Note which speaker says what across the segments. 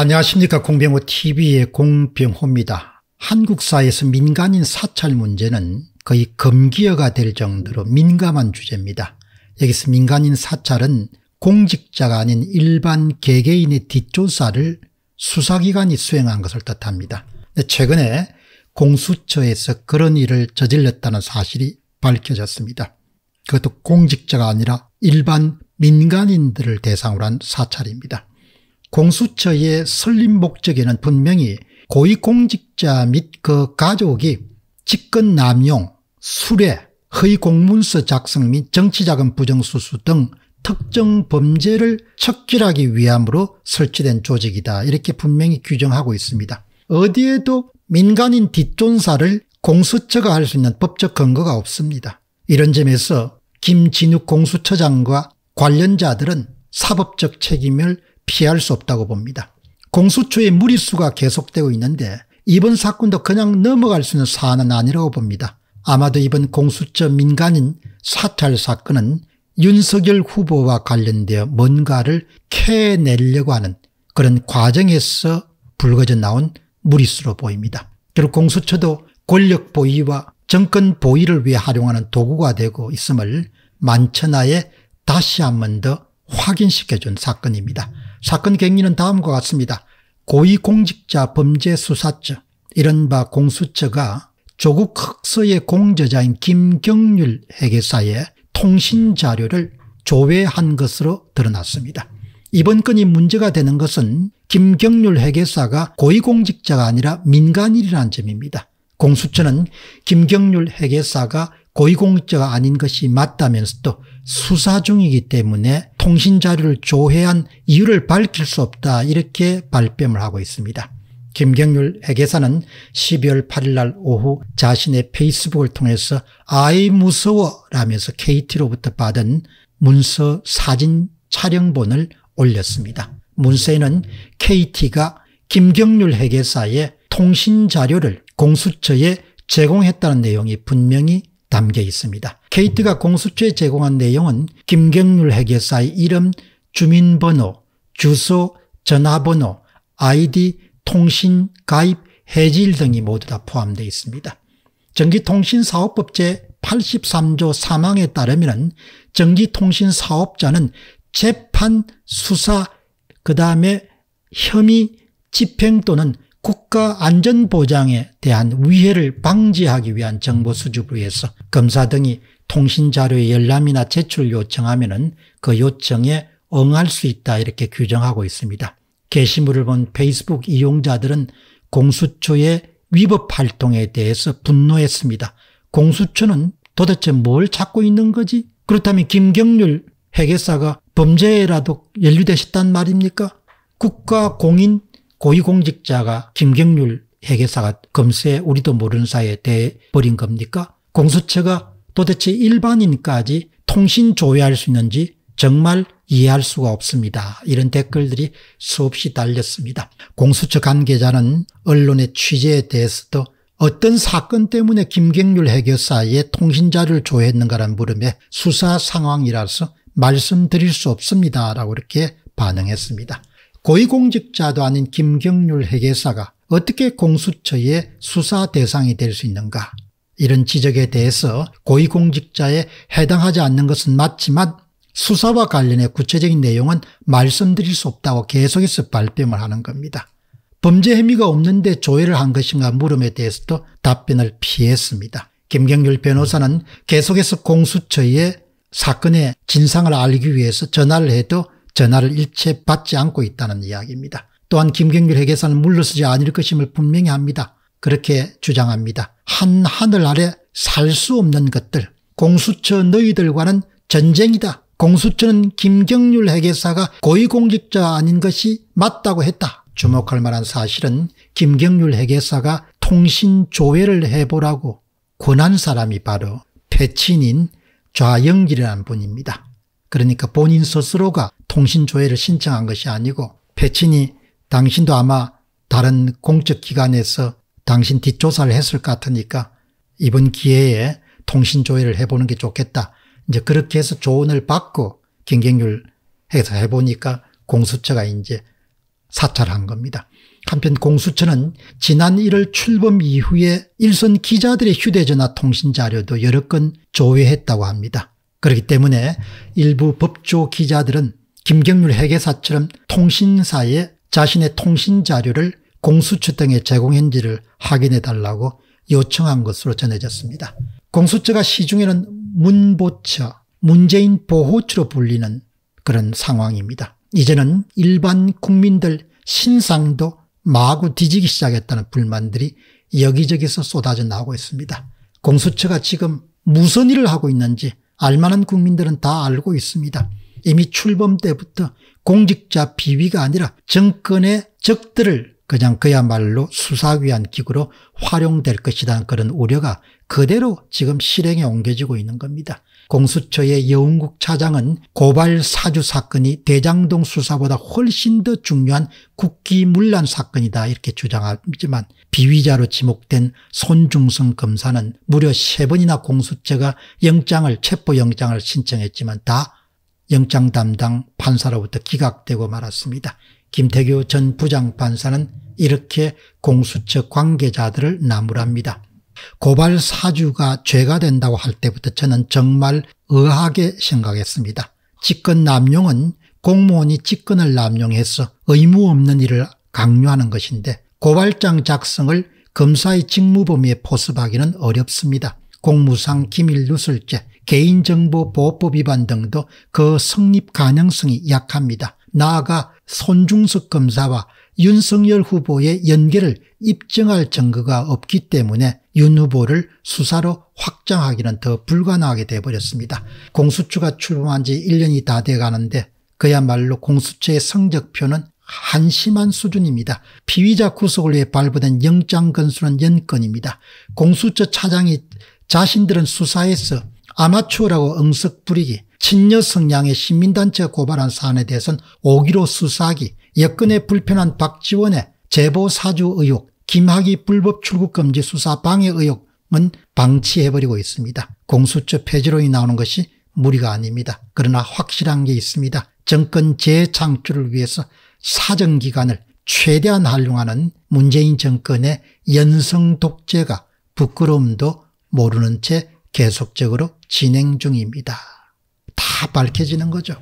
Speaker 1: 안녕하십니까 공병호 tv의 공병호입니다. 한국사에서 회 민간인 사찰 문제는 거의 금기어가 될 정도로 민감한 주제입니다. 여기서 민간인 사찰은 공직자가 아닌 일반 개개인의 뒷조사를 수사기관이 수행한 것을 뜻합니다. 최근에 공수처에서 그런 일을 저질렀다는 사실이 밝혀졌습니다. 그것도 공직자가 아니라 일반 민간인들을 대상으로 한 사찰입니다. 공수처의 설립 목적에는 분명히 고위공직자 및 그 가족이 직권 남용, 수뢰, 허위 공문서 작성 및 정치자금 부정수수 등 특정 범죄를 척결하기 위함으로 설치된 조직이다. 이렇게 분명히 규정하고 있습니다. 어디에도 민간인 뒷존사를 공수처가 할 수 있는 법적 근거가 없습니다. 이런 점에서 김진욱 공수처장과 관련자들은 사법적 책임을 피할 수 없다고 봅니다. 공수처의 무리수가 계속되고 있는데 이번 사건도 그냥 넘어갈 수 있는 사안은 아니라고 봅니다. 아마도 이번 공수처 민간인 사찰 사건은 윤석열 후보와 관련되어 뭔가를 캐내려고 하는 그런 과정에서 불거져 나온 무리수로 보입니다. 결국 공수처도 권력 보위와 정권 보위를 위해 활용하는 도구가 되고 있음을 만천하에 다시 한번 더 확인시켜준 사건입니다. 사건 경위는 다음과 같습니다. 고위공직자 범죄수사처 이른바 공수처가 조국 흑서의 공저자인 김경률 회계사의 통신자료를 조회한 것으로 드러났습니다. 이번 건이 문제가 되는 것은 김경률 회계사가 고위공직자가 아니라 민간인이라는 점입니다. 공수처는 김경률 회계사가 고위공직자가 아닌 것이 맞다면서도 수사 중이기 때문에 통신자료를 조회한 이유를 밝힐 수 없다 이렇게 발뺌을 하고 있습니다. 김경률 회계사는 12월 8일 날 오후 자신의 페이스북을 통해서 아이 무서워 라면서 KT로부터 받은 문서 사진 촬영본을 올렸습니다. 문서에는 KT가 김경률 회계사의 통신자료를 공수처에 제공했다는 내용이 분명히 담겨 있습니다. KT가 공수처에 제공한 내용은 김경률 회계사의 이름, 주민번호, 주소, 전화번호, 아이디, 통신, 가입, 해지일 등이 모두 다 포함되어 있습니다. 전기통신사업법 제83조 3항에 따르면 전기통신사업자는 재판, 수사, 그 다음에 혐의, 집행 또는 국가 안전보장에 대한 위해를 방지하기 위한 정보 수집을 위해서 검사 등이 통신자료의 열람이나 제출 요청하면 은그 요청에 응할 수 있다 이렇게 규정하고 있습니다. 게시물을 본 페이스북 이용자들은 공수처의 위법 활동에 대해서 분노했습니다. 공수처는 도대체 뭘 찾고 있는 거지? 그렇다면 김경률 회계사가 범죄에라도 연루되셨단 말입니까? 국가 공인 고위공직자가 김경률 회계사가 검수에 우리도 모르는 사이에 돼버린 겁니까? 공수처가 도대체 일반인까지 통신 조회할 수 있는지 정말 이해할 수가 없습니다. 이런 댓글들이 수없이 달렸습니다. 공수처 관계자는 언론의 취재에 대해서도 어떤 사건 때문에 김경률 해결사의 통신자를 조회했는가라는 물음에 수사 상황이라서 말씀드릴 수 없습니다라고 이렇게 반응했습니다. 고위공직자도 아닌 김경률 회계사가 어떻게 공수처의 수사 대상이 될 수 있는가. 이런 지적에 대해서 고위공직자에 해당하지 않는 것은 맞지만 수사와 관련해 구체적인 내용은 말씀드릴 수 없다고 계속해서 발뺌을 하는 겁니다. 범죄 혐의가 없는데 조회를 한 것인가 물음에 대해서도 답변을 피했습니다. 김경률 변호사는 계속해서 공수처에 사건의 진상을 알기 위해서 전화를 해도 전화를 일체 받지 않고 있다는 이야기입니다. 또한 김경률 회계사는 물러서지 않을 것임을 분명히 합니다. 그렇게 주장합니다. 한 하늘 아래 살 수 없는 것들 공수처 너희들과는 전쟁이다. 공수처는 김경률 회계사가 고위공직자 아닌 것이 맞다고 했다. 주목할 만한 사실은 김경률 회계사가 통신 조회를 해보라고 권한 사람이 바로 패친인 좌영길이라는 분입니다. 그러니까 본인 스스로가 통신조회를 신청한 것이 아니고 패친이 당신도 아마 다른 공적기관에서 당신 뒷조사를 했을 것 같으니까 이번 기회에 통신조회를 해보는 게 좋겠다. 이제 그렇게 해서 조언을 받고 경쟁률 해서 해보니까 공수처가 이제 사찰한 겁니다. 한편 공수처는 지난 1월 출범 이후에 일선 기자들의 휴대전화 통신자료도 여러 건 조회했다고 합니다. 그렇기 때문에 일부 법조 기자들은 김경률 회계사처럼 통신사에 자신의 통신 자료를 공수처 등에 제공한지를 확인해 달라고 요청한 것으로 전해졌습니다. 공수처가 시중에는 문보처, 문재인 보호처로 불리는 그런 상황입니다. 이제는 일반 국민들 신상도 마구 뒤지기 시작했다는 불만들이 여기저기서 쏟아져 나오고 있습니다. 공수처가 지금 무슨 일을 하고 있는지 알만한 국민들은 다 알고 있습니다. 이미 출범 때부터 공직자 비위가 아니라 정권의 적들을 그냥 그야말로 수사위한 기구로 활용될 것이라는 그런 우려가 그대로 지금 실행에 옮겨지고 있는 겁니다. 공수처의 여운국 차장은 고발 사주 사건이 대장동 수사보다 훨씬 더 중요한 국기문란 사건이다 이렇게 주장하지만 비위자로 지목된 손중성 검사는 무려 세번이나 공수처가 영장을 체포영장을 신청했지만 다 영장 담당 판사로부터 기각되고 말았습니다. 김태규 전 부장판사는 이렇게 공수처 관계자들을 나무랍니다. 고발 사주가 죄가 된다고 할 때부터 저는 정말 의하게 생각했습니다. 직권 남용은 공무원이 직권을 남용해서 의무 없는 일을 강요하는 것인데 고발장 작성을 검사의 직무 범위에 포섭하기는 어렵습니다. 공무상 기밀 누설죄, 개인정보보호법 위반 등도 그 성립 가능성이 약합니다. 나아가 손중석 검사와 윤석열 후보의 연계를 입증할 증거가 없기 때문에 윤 후보를 수사로 확장하기는 더 불가능하게 되어버렸습니다 공수처가 출범한 지 1년이 다 돼가는데 그야말로 공수처의 성적표는 한심한 수준입니다. 피의자 구속을 위해 발부된 영장 건수는 연건입니다. 공수처 차장이 자신들은 수사에서 아마추어라고 응석 부리기 친녀 성향의 시민단체가 고발한 사안에 대해서는 오기로 수사하기, 여건에 불편한 박지원의 제보 사주 의혹, 김학의 불법 출국 금지 수사 방해 의혹은 방치해버리고 있습니다. 공수처 폐지론이 나오는 것이 무리가 아닙니다. 그러나 확실한 게 있습니다. 정권 재창출을 위해서 사정기간을 최대한 활용하는 문재인 정권의 연성 독재가 부끄러움도 모르는 채 계속적으로 진행 중입니다. 다 밝혀지는 거죠.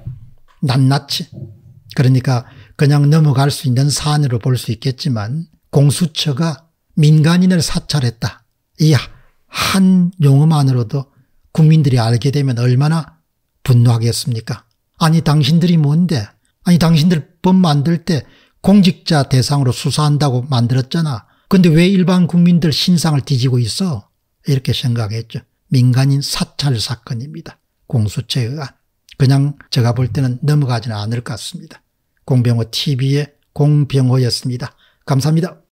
Speaker 1: 낱낱이. 그러니까 그냥 넘어갈 수 있는 사안으로 볼 수 있겠지만 공수처가 민간인을 사찰했다. 이 한 용어만으로도 국민들이 알게 되면 얼마나 분노하겠습니까? 아니 당신들이 뭔데? 아니 당신들 법 만들 때 공직자 대상으로 수사한다고 만들었잖아. 근데 왜 일반 국민들 신상을 뒤지고 있어? 이렇게 생각했죠. 민간인 사찰 사건입니다. 공수처가 그냥 제가 볼 때는 넘어가지는 않을 것 같습니다. 공병호 TV의 공병호였습니다. 감사합니다.